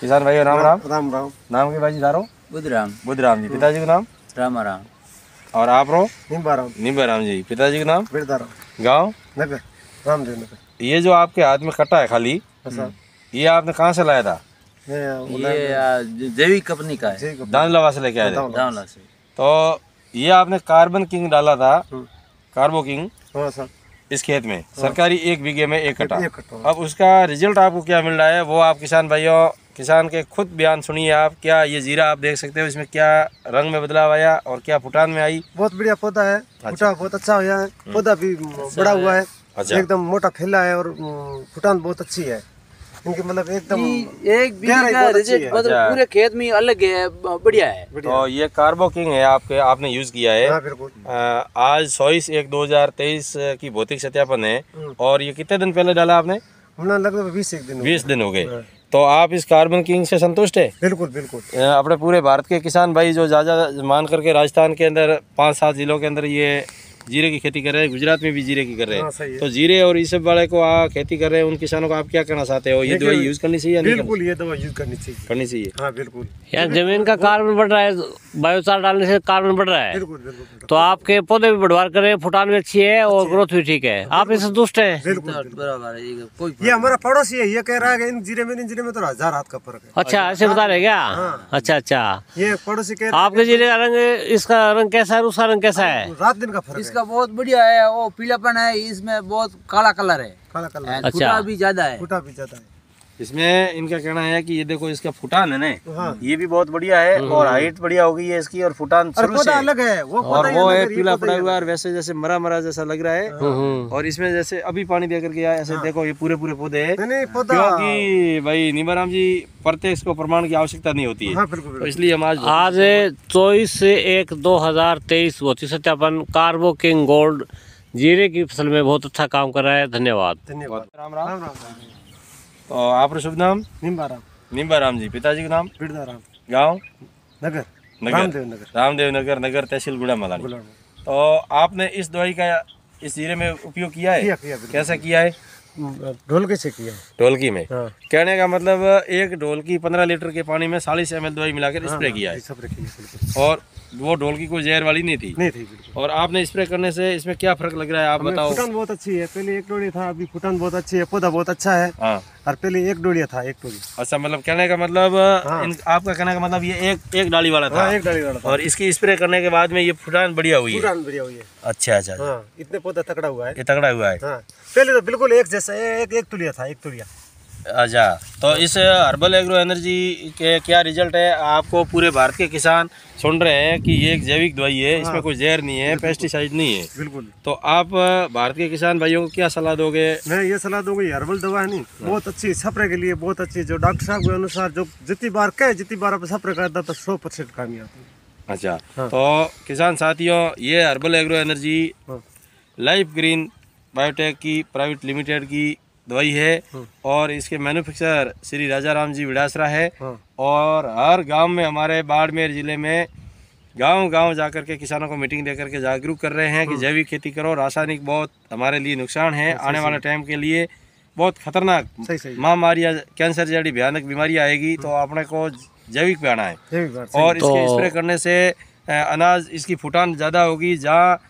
किसान भाई राम राम राम राम नाम के भाई राम बुधराम बुधराम जी पिताजी का नाम राम और आप रो निम्बाराम निम्बाराम जी पिताजी का नाम बिरदाराम गाँव राम जी नगर ये जो आपके हाथ में कट्टा है खाली अच्छा। ये आपने कहाँ से लाया था ये देवी कंपनी का है दानलावा से लेके आया आए दानला से तो ये आपने कार्बन किंग डाला था हाँ। कार्बो किंग हाँ, इस खेत में हाँ। सरकारी एक बीघे में एक कटा अब उसका रिजल्ट आपको क्या मिल रहा है वो आप किसान भाइयों किसान के खुद बयान सुनिए आप क्या ये जीरा आप देख सकते हो इसमें क्या रंग में बदलाव आया और क्या फुटान में आई बहुत बढ़िया पौधा है अच्छा। बहुत अच्छा हुआ है हम्म। पौधा भी अच्छा बड़ा हुआ है अच्छा। एकदम मोटा फैला है और फुटान हम्म, बहुत अच्छी है मतलब एकदम एक भी मतलब अच्छा। पूरे खेत में अलग है बढ़िया है तो ये कार्बो किंग है आपके आपने यूज किया है आ, हाँ, आज सोईस एक तेईस की भौतिक सत्यापन है हम्म। और ये कितने दिन पहले डाला आपने लगभग बीस एक दिन बीस दिन हो गए हाँ। तो आप इस कार्बन किंग से संतुष्ट है बिल्कुल बिल्कुल अपने पूरे भारत के किसान भाई जो ज्यादा मान करके राजस्थान के अंदर पाँच सात जिलों के अंदर ये जीरे की खेती कर रहे हैं गुजरात में भी जीरे की कर रहे हैं हाँ, तो जीरे और इस वाले को आ, खेती कर रहे हैं उन किसानों को आप क्या कहना चाहते हो ये दवाई यूज करनी चाहिए बिल्कुल ये दवाई यूज करनी चाहिए करनी चाहिए हाँ बिल्कुल यार जमीन का कार्बन बढ़ रहा है बायोचार डालने से कार्बन बढ़ रहा है तो आपके पौधे भी बढ़वार करे फुटान भी अच्छी है और ग्रोथ भी ठीक है आप इससे दुष्ट है ये हमारा पड़ोसी है ये कह रहा है इन जीरे में इन जीरे में तो हजार हाथ का फर्क है अच्छा ऐसे बता रहे क्या हाँ। अच्छा अच्छा ये पड़ोसी आपके जीरे का रंग इसका रंग कैसा है उसका रंग कैसा हाँ, है रात दिन का फर्क का बहुत बढ़िया है वो पीलापन है इसमें बहुत काला कलर है काला कलर है अच्छा भी ज्यादा है फुटा भी ज्यादा है इसमें इनका कहना है कि ये देखो इसका फुटान है ना हाँ। ये भी बहुत बढ़िया है हम्म। और हाइट बढ़िया हो गई है इसकी और फुटान और से अलग है वो और वो है पीला पड़ा हुआ और वैसे जैसे मरा मरा जैसा लग रहा है हाँ। हम्म, हम्म। और इसमें जैसे अभी पानी देकर करके आया ऐसे हाँ। देखो ये पूरे पूरे पौधे है भाई नीमाराम जी प्रत्येक इसको प्रमाण की आवश्यकता नहीं होती है हाँ, तो इसलिए हम आज आज चौबीस से एक दो हजार तेईस वो सत्यापन कार्बो किंग गोल्ड जीरे की फसल में बहुत अच्छा काम कर रहा है धन्यवाद धन्यवाद राम राम और आपका शुभ नाम निम्बाराम निम्बाराम जी पिताजी का नाम बिरदाराम गाँव नगर नगर नगर रामदेव नगर नगर तहसील गुड़ा मलान तो आपने इस दवाई का इस जीरे में उपयोग किया है किया, किया, कैसा किया है ढोलकी से किया ढोलकी में हाँ। कहने का मतलब एक ढोलकी पंद्रह लीटर के पानी में चालीस एम दवाई मिलाकर स्प्रे हाँ, हाँ, किया है और वो ढोलकी कोई जहर वाली नहीं थी नहीं थी और आपने स्प्रे करने से इसमें क्या फर्क लग रहा है आप बताओ फुटन बहुत अच्छी है पहले एक डोड़ी था अभी फुटन बहुत अच्छी है पौधा बहुत अच्छा है हाँ। और पहले एक डोड़िया था एक डोड़ी अच्छा मतलब कहने का मतलब हाँ। इन, आपका कहने का मतलब ये एक एक डाली वाला था हाँ, एक डाली वाला था और इसकी स्प्रे करने के बाद में ये फुटान बढ़िया हुई है अच्छा अच्छा, अच्छा। इतने पौधा तकड़ा हुआ है तकड़ा हुआ है पहले तो बिल्कुल एक जैसा एक एक तुलिया था एक तुलिया अच्छा तो इस हर्बल एग्रो एनर्जी के क्या रिजल्ट है आपको पूरे भारत के किसान सुन रहे हैं कि ये एक जैविक दवाई है हाँ। इसमें कोई जहर नहीं है पेस्टिसाइड नहीं है बिल्कुल तो आप भारत के किसान भाइयों को क्या सलाह दोगे मैं ये सलाह दूंगी हर्बल दवा है नहीं हाँ। बहुत अच्छी सफरे के लिए बहुत अच्छी जो डॉक्टर साहब के अनुसार जो जितनी बार कहे जितनी बार आप छपरे करता तो सौ परसेंट कामयाब अच्छा हाँ। तो किसान साथियों ये हर्बल एग्रो एनर्जी हाँ। लाइफ ग्रीन बायोटेक की प्राइवेट लिमिटेड की दवाई है हाँ। और इसके मैन्युफैक्चरर श्री राजा राम जी विडासरा है हाँ। और हर गांव में हमारे बाड़मेर जिले में गांव गांव जाकर के किसानों को मीटिंग देकर के जागरूक कर रहे हैं कि हाँ। जैविक खेती करो रासायनिक बहुत हमारे लिए नुकसान है आने वाले टाइम के लिए बहुत खतरनाक महामारी कैंसर जड़ी भयानक बीमारी आएगी तो अपने को जैविक पे आना है और इसके स्प्रे तो करने से अनाज इसकी फुटान ज़्यादा होगी जहाँ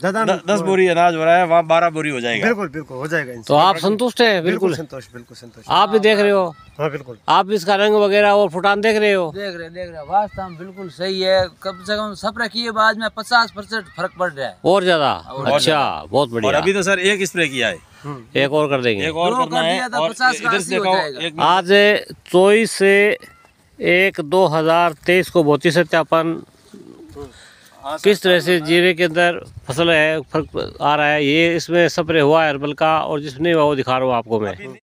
ज्यादा दस बोरी अनाज हो रहा है वहाँ बारह बोरी हो जाएगा बिल्कुल बिल्कुल हो जाएगा तो आप संतुष्ट है बिल्कुल संतोष बिल्कुल संतोष आप भी देख रहे हो हाँ बिल्कुल आप इसका रंग वगैरह और फुटान देख रहे हो देख रहे देख रहे वास्तव तो में बिल्कुल सही है कम से कम सफर किए बाद में पचास परसेंट फर्क पड़ रहा है और ज्यादा अच्छा बहुत बढ़िया अभी तो सर एक स्प्रे किया है हम्म। एक और कर देंगे एक और करना है और इधर से देखो आज चौबीस से एक दो हजार तेईस को भौतिक सत्यापन हाँ किस तरह से जीरे के अंदर फसल है फर्क आ रहा है ये इसमें स्प्रे हुआ है हर्बल का और हुआ वो दिखा रहा हूँ आपको मैं